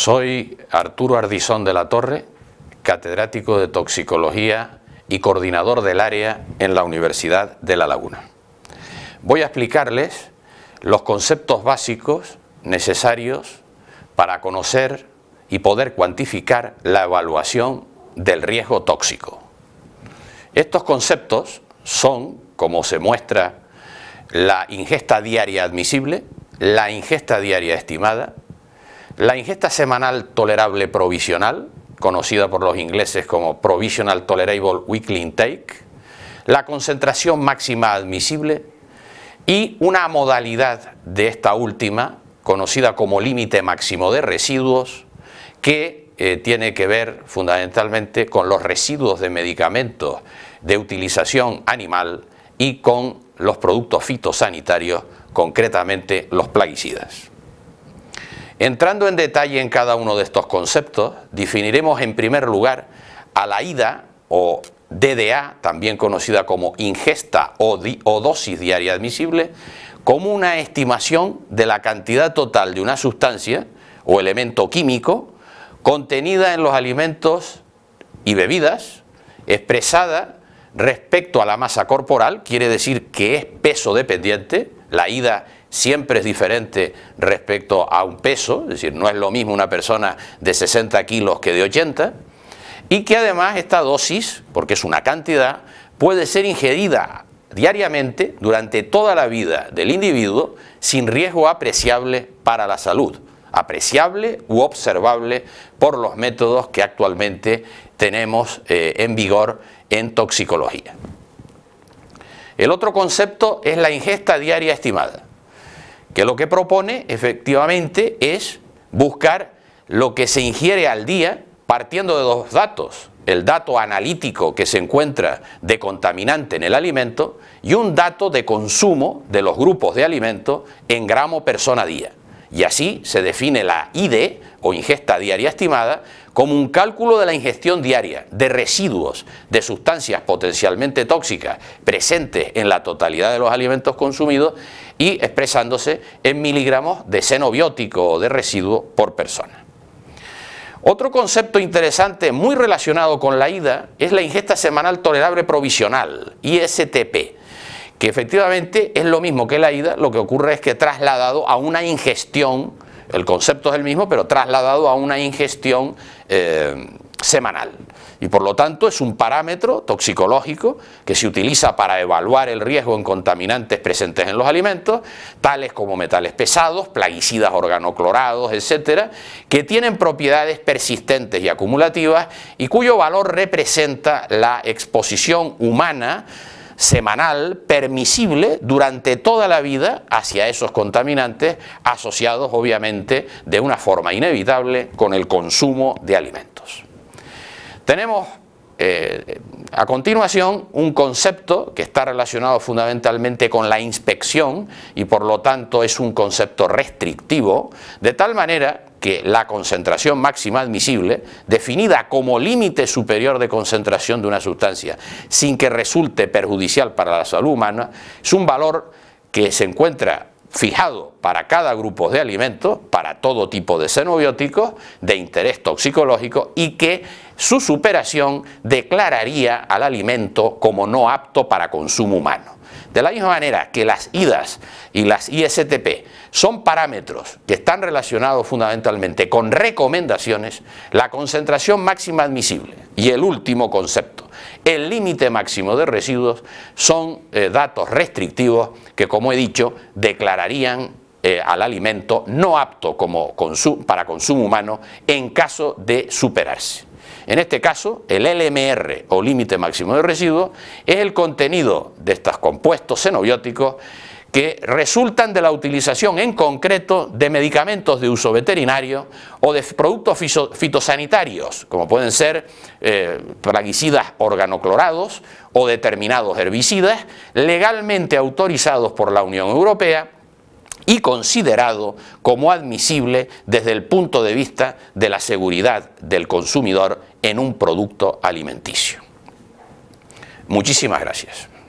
Soy Arturo Ardizón de la Torre, catedrático de toxicología y coordinador del área en la Universidad de La Laguna. Voy a explicarles los conceptos básicos necesarios para conocer y poder cuantificar la evaluación del riesgo tóxico. Estos conceptos son, como se muestra, la ingesta diaria admisible, la ingesta diaria estimada, la ingesta semanal tolerable provisional, conocida por los ingleses como Provisional Tolerable Weekly Intake, la concentración máxima admisible y una modalidad de esta última, conocida como límite máximo de residuos, que eh, tiene que ver fundamentalmente con los residuos de medicamentos de utilización animal y con los productos fitosanitarios, concretamente los plaguicidas. Entrando en detalle en cada uno de estos conceptos, definiremos en primer lugar a la ida o DDA, también conocida como ingesta o, dosis diaria admisible, como una estimación de la cantidad total de una sustancia o elemento químico contenida en los alimentos y bebidas, expresada respecto a la masa corporal, quiere decir que es peso dependiente, la ida siempre es diferente respecto a un peso, es decir, no es lo mismo una persona de 60 kilos que de 80, y que además esta dosis, porque es una cantidad, puede ser ingerida diariamente durante toda la vida del individuo sin riesgo apreciable para la salud, apreciable u observable por los métodos que actualmente tenemos eh, en vigor en toxicología. El otro concepto es la ingesta diaria estimada que lo que propone efectivamente es buscar lo que se ingiere al día partiendo de dos datos, el dato analítico que se encuentra de contaminante en el alimento y un dato de consumo de los grupos de alimentos en gramo persona día. Y así se define la ID o ingesta diaria estimada como un cálculo de la ingestión diaria de residuos de sustancias potencialmente tóxicas presentes en la totalidad de los alimentos consumidos y expresándose en miligramos de seno o de residuo por persona. Otro concepto interesante muy relacionado con la IDA es la ingesta semanal tolerable provisional, ISTP, que efectivamente es lo mismo que la IDA, lo que ocurre es que trasladado a una ingestión, el concepto es el mismo, pero trasladado a una ingestión eh, semanal y por lo tanto es un parámetro toxicológico que se utiliza para evaluar el riesgo en contaminantes presentes en los alimentos, tales como metales pesados, plaguicidas organoclorados, etcétera, que tienen propiedades persistentes y acumulativas y cuyo valor representa la exposición humana semanal permisible durante toda la vida hacia esos contaminantes asociados obviamente de una forma inevitable con el consumo de alimentos. Tenemos eh, a continuación un concepto que está relacionado fundamentalmente con la inspección y por lo tanto es un concepto restrictivo, de tal manera que la concentración máxima admisible, definida como límite superior de concentración de una sustancia, sin que resulte perjudicial para la salud humana, es un valor que se encuentra fijado para cada grupo de alimentos, para todo tipo de xenobióticos, de interés toxicológico y que su superación declararía al alimento como no apto para consumo humano. De la misma manera que las IDAS y las ISTP son parámetros que están relacionados fundamentalmente con recomendaciones, la concentración máxima admisible y el último concepto, el límite máximo de residuos, son eh, datos restrictivos que, como he dicho, declararían eh, al alimento no apto para consumo humano en caso de superarse. En este caso, el LMR o límite máximo de residuos es el contenido de estos compuestos xenobióticos que resultan de la utilización en concreto de medicamentos de uso veterinario o de productos fitosanitarios, como pueden ser eh, plaguicidas organoclorados o determinados herbicidas, legalmente autorizados por la Unión Europea y considerado como admisible desde el punto de vista de la seguridad del consumidor en un producto alimenticio. Muchísimas gracias.